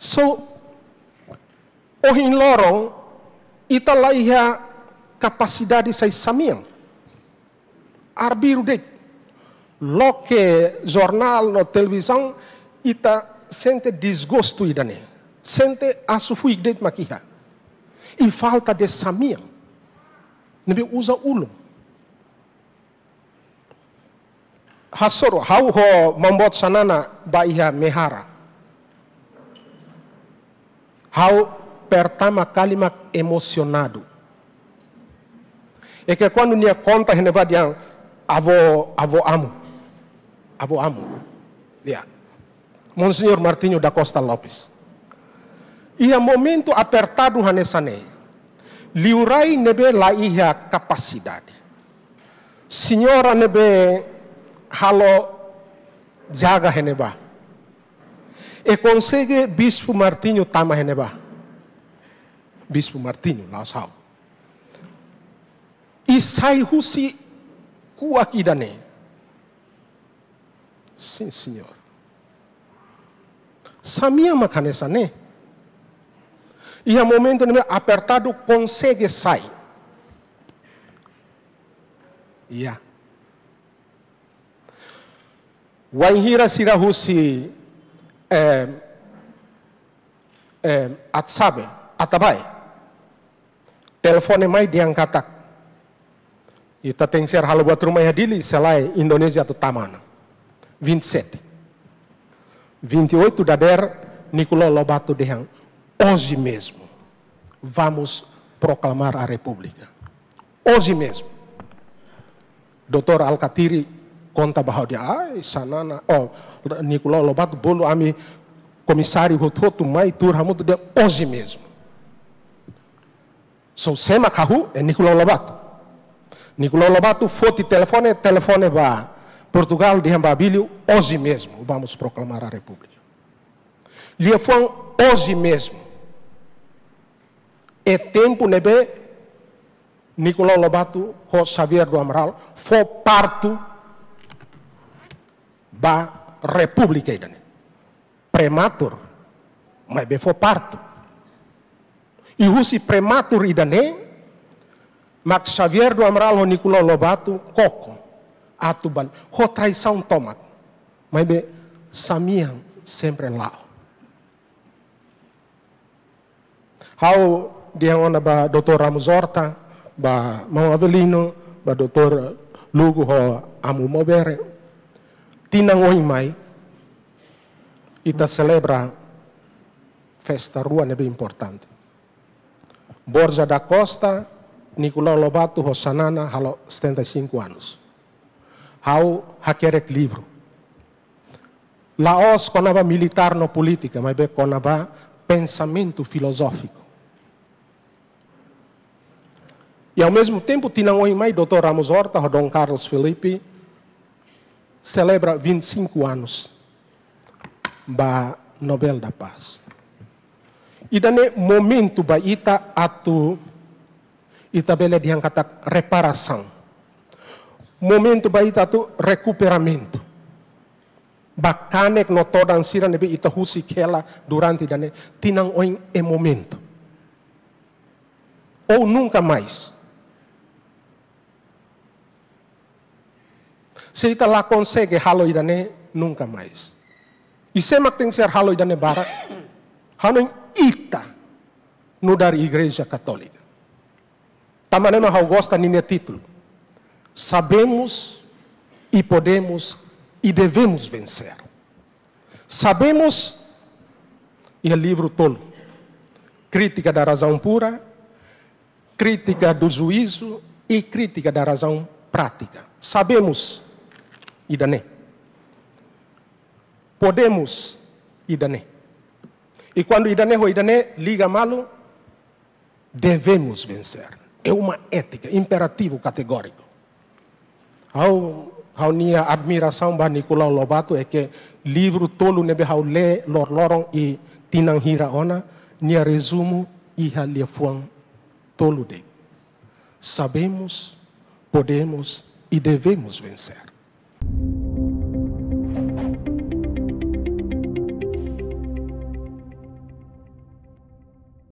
So, ohin lorong, italaiha capacidade sai samiam. Arbiro de loke jornal no televisão, ita sente desgosto idane. Sente asufuik de makiha. i falta de samiam. Nabi usa ulum. Hasoro, hau ho membuat sanana baiha mehara. Ao pertama calma emocionado. É que quando minha conta é de avô, avô amo. Avô amo. Yeah. Monsenhor Martinho da Costa Lopes. E a momento apertado hanesané, liurai nebe la capacidade. Senhora nebe halo jaga reneba. e consegue Bispo Martinho tama heneba. Bispo Martinho, lá sabe. E sai husi kuakidane. Sim, senhor. Samia makanesa, né? E a momento apertado consegue sai. Iya. Yeah. Waihira sirahusi atsabe atabai teleponnya mai diangkatak ita tengser halo buat rumah hadili ya selai Indonesia atau Taman, Vincent, 28 da Nikola Nicolau Lobato derrang hoje mesmo vamos proclamar a república hoje mesmo Dr. Alcatiri Conta bahau dia ai ah, eh, sanana oh Nicolau Lobato Bolo ami comissário rototo mai tur hamuto de hoje mesmo. Sou sema kahu é eh, Nicolau Lobato. Nicolau Lobato fote telefone telefone ba Portugal de Rambabilio hoje mesmo vamos proclamar a república. Lhe foi hoje mesmo. É tempo nebe Nicolau Lobato, Xavier do Amaral, foi parto ba republika idane prematur mai befo parto ihusi prematur idane mak Xavier do amralo nikulo Nicolau Lobato koko atubal ho traição tomat mai be samiang sempre lao how dia ona ba Dr. Ramuzorta, ba mau Avelino ba Dr. Lugo ho amu mobere tinang oi mai, ita celebra festa rua nebe é importante. Borja da Costa, Nicolau Lobato, Rosanana, halo 75 anos. Hau hakerek livro. Laos conava militar no política, mas be conava pensamento filosófico. E ao mesmo tempo tinha um mais doutor Ramos Horta, Dom Carlos Felipe, celebra 25 e anos da Nobel da Paz. E dane momento ba ita atu ita bela diangkatak reparação. Momento ba ita atu recuperamento. Ba kanek no todan sira nebe ita husi kela durante dane tinang oin e momento. Ou nunca mais. Se ita lá consegue haloidane, nunca mais. E se tem que ser haloidane barat, hanon ita no dar igreja católica. Tamanema hau gosta nina título. Sabemos e podemos e devemos vencer. Sabemos, e é livro tolo, crítica da razão pura, crítica do juízo e crítica da razão prática. Sabemos Idané. Podemos Idané. E quando Idané ou Idané liga malo, devemos vencer. É uma ética, imperativo categórico. A minha admiração para Nicolau Lobato é que livro tolo nebe hau lê lor lorong e tinang hira ona nia resumo iha lia fuang tolo de. Sabemos, podemos e devemos vencer.